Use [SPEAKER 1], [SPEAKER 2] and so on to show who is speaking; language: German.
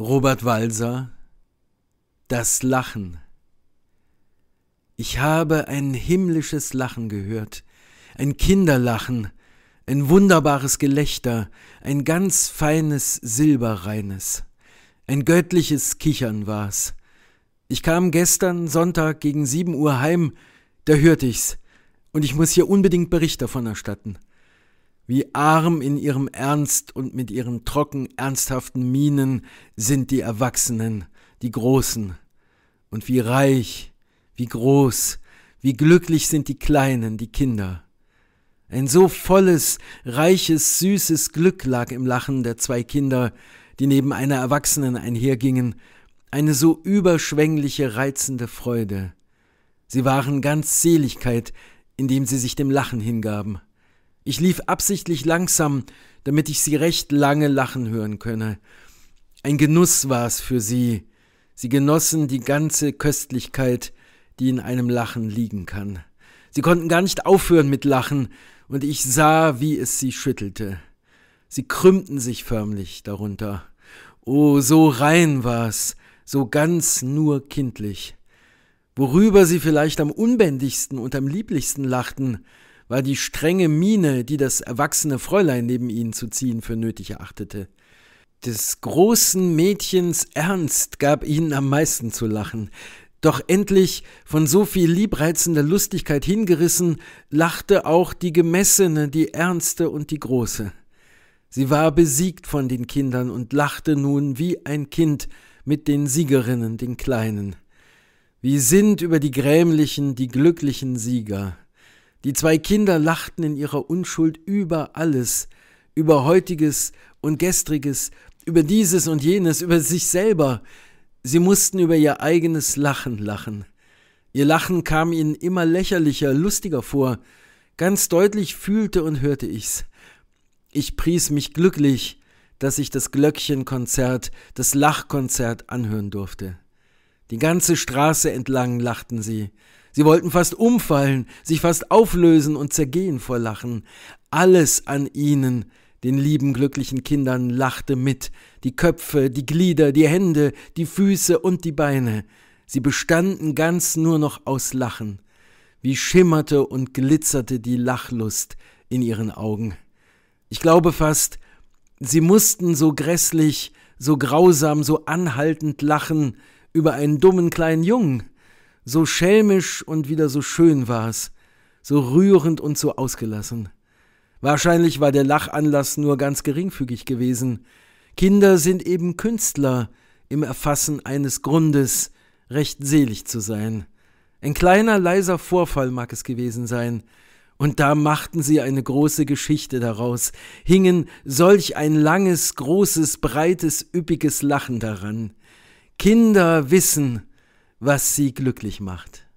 [SPEAKER 1] Robert Walser Das Lachen Ich habe ein himmlisches Lachen gehört, ein Kinderlachen, ein wunderbares Gelächter, ein ganz feines silberreines, ein göttliches Kichern war's. Ich kam gestern Sonntag gegen sieben Uhr heim, da hörte ich's, und ich muss hier unbedingt Bericht davon erstatten. Wie arm in ihrem Ernst und mit ihren trocken ernsthaften Mienen sind die Erwachsenen, die Großen. Und wie reich, wie groß, wie glücklich sind die Kleinen, die Kinder. Ein so volles, reiches, süßes Glück lag im Lachen der zwei Kinder, die neben einer Erwachsenen einhergingen, eine so überschwängliche, reizende Freude. Sie waren ganz Seligkeit, indem sie sich dem Lachen hingaben. Ich lief absichtlich langsam, damit ich sie recht lange lachen hören könne. Ein Genuss war es für sie. Sie genossen die ganze Köstlichkeit, die in einem Lachen liegen kann. Sie konnten gar nicht aufhören mit Lachen, und ich sah, wie es sie schüttelte. Sie krümmten sich förmlich darunter. Oh, so rein war's, so ganz nur kindlich. Worüber sie vielleicht am unbändigsten und am lieblichsten lachten, war die strenge Miene, die das erwachsene Fräulein neben ihnen zu ziehen für nötig erachtete. Des großen Mädchens Ernst gab ihnen am meisten zu lachen. Doch endlich, von so viel liebreizender Lustigkeit hingerissen, lachte auch die Gemessene, die Ernste und die Große. Sie war besiegt von den Kindern und lachte nun wie ein Kind mit den Siegerinnen, den Kleinen. Wie sind über die Grämlichen die glücklichen Sieger. Die zwei Kinder lachten in ihrer Unschuld über alles, über heutiges und gestriges, über dieses und jenes, über sich selber. Sie mussten über ihr eigenes Lachen lachen. Ihr Lachen kam ihnen immer lächerlicher, lustiger vor. Ganz deutlich fühlte und hörte ich's. Ich pries mich glücklich, dass ich das Glöckchenkonzert, das Lachkonzert anhören durfte. Die ganze Straße entlang lachten sie. Sie wollten fast umfallen, sich fast auflösen und zergehen vor Lachen. Alles an ihnen, den lieben glücklichen Kindern, lachte mit, die Köpfe, die Glieder, die Hände, die Füße und die Beine. Sie bestanden ganz nur noch aus Lachen. Wie schimmerte und glitzerte die Lachlust in ihren Augen. Ich glaube fast, sie mussten so grässlich, so grausam, so anhaltend lachen über einen dummen kleinen Jungen, so schelmisch und wieder so schön war es, so rührend und so ausgelassen. Wahrscheinlich war der Lachanlass nur ganz geringfügig gewesen. Kinder sind eben Künstler im Erfassen eines Grundes, recht selig zu sein. Ein kleiner leiser Vorfall mag es gewesen sein, und da machten sie eine große Geschichte daraus, hingen solch ein langes, großes, breites, üppiges Lachen daran. Kinder wissen, was sie glücklich macht.